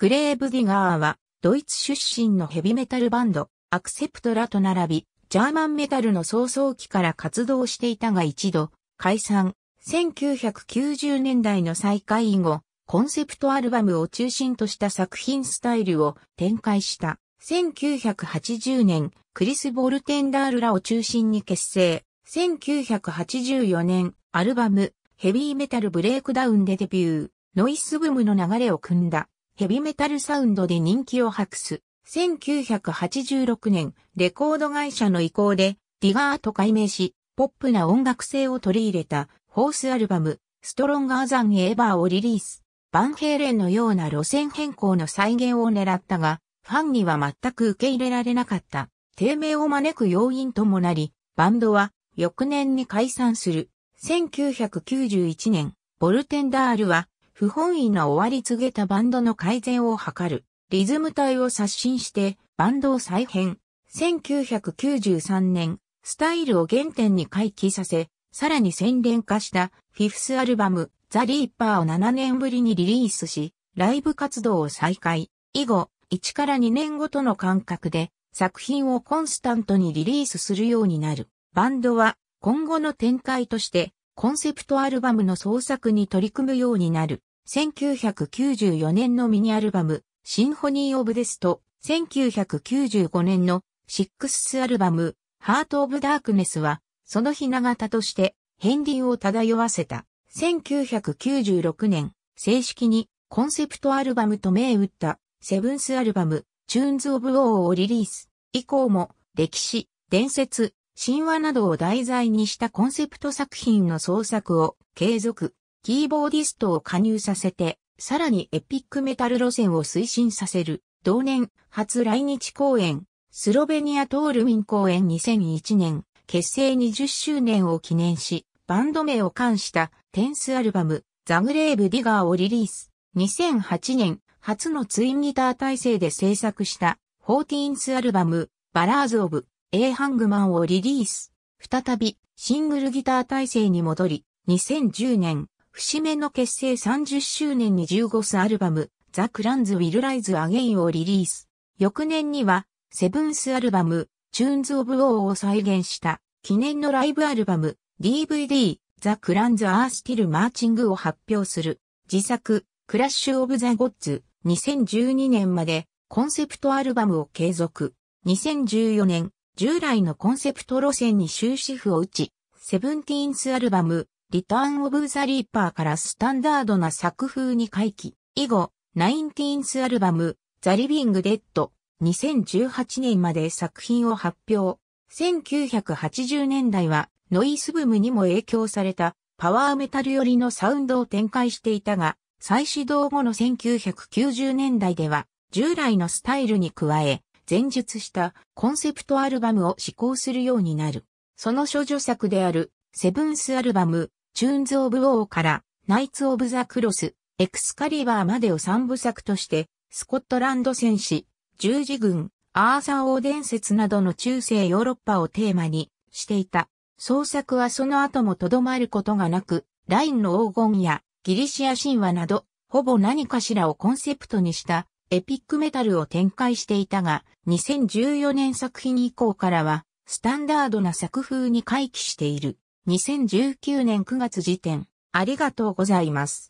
グレーブディガーは、ドイツ出身のヘビメタルバンド、アクセプトラと並び、ジャーマンメタルの早々期から活動していたが一度、解散。1990年代の再開以後、コンセプトアルバムを中心とした作品スタイルを展開した。1980年、クリス・ボルテンダールらを中心に結成。1984年、アルバム、ヘビーメタルブレイクダウンでデビュー。ノイスブムの流れを組んだ。ヘビメタルサウンドで人気を博す。1986年、レコード会社の意向で、ディガーと改名し、ポップな音楽性を取り入れた、フォースアルバム、ストロンガーザンエーバーをリリース。バンヘイレンのような路線変更の再現を狙ったが、ファンには全く受け入れられなかった。低迷を招く要因ともなり、バンドは翌年に解散する。1991年、ボルテンダールは不本意な終わり告げたバンドの改善を図る、リズム隊を刷新して、バンドを再編。1993年、スタイルを原点に回帰させ、さらに洗練化したフィフスアルバム、ザ・リーパーを7年ぶりにリリースし、ライブ活動を再開。以後、1から2年ごとの間隔で作品をコンスタントにリリースするようになる。バンドは今後の展開としてコンセプトアルバムの創作に取り組むようになる。1994年のミニアルバム、シンフォニー・オブ・デスと、1995年のシックスアルバム、ハート・オブ・ダークネスは、その雛形として、片鱗を漂わせた。1996年、正式にコンセプトアルバムと銘打ったセブンスアルバム、チューンズ・オブ・オーをリリース。以降も歴史、伝説、神話などを題材にしたコンセプト作品の創作を継続。キーボーディストを加入させて、さらにエピックメタル路線を推進させる。同年、初来日公演、スロベニアトールミン公演2001年、結成20周年を記念し、バンド名を冠したテンスアルバム、ザグレーブ・ディガーをリリース。2008年、初のツインギター体制で制作した、フォーティーンスアルバム、バラーズ・オブ、A・ ハングマンをリリース。再び、シングルギター体制に戻り、2010年、節目の結成30周年に15スアルバム、ザ・クランズ・ウィル・ライズ・アゲインをリリース。翌年には、セブンスアルバム、チューンズ・オブ・オーを再現した記念のライブアルバム、DVD、ザ・クランズ・アー・スティル・マーチングを発表する。自作、クラッシュ・オブ・ザ・ゴッズ、2012年までコンセプトアルバムを継続。2014年、従来のコンセプト路線に終止符を打ち、セブンティーンスアルバム、リターン・オブ・ザ・リーパーからスタンダードな作風に回帰。以後、ナインティーンスアルバム、ザ・リビング・デッド、2018年まで作品を発表。1980年代はノイズブームにも影響されたパワーメタル寄りのサウンドを展開していたが、再始動後の1990年代では従来のスタイルに加え、前述したコンセプトアルバムを試行するようになる。その処女作であるセブンスアルバムチューンズ・オブ・ウォーからナイツ・オブ・ザ・クロス、エクスカリバーまでを三部作として、スコットランド戦士、十字軍、アーサー王伝説などの中世ヨーロッパをテーマにしていた。創作はその後もとどまることがなく、ラインの黄金やギリシア神話など、ほぼ何かしらをコンセプトにしたエピックメタルを展開していたが、2014年作品以降からは、スタンダードな作風に回帰している。2019年9月時点、ありがとうございます。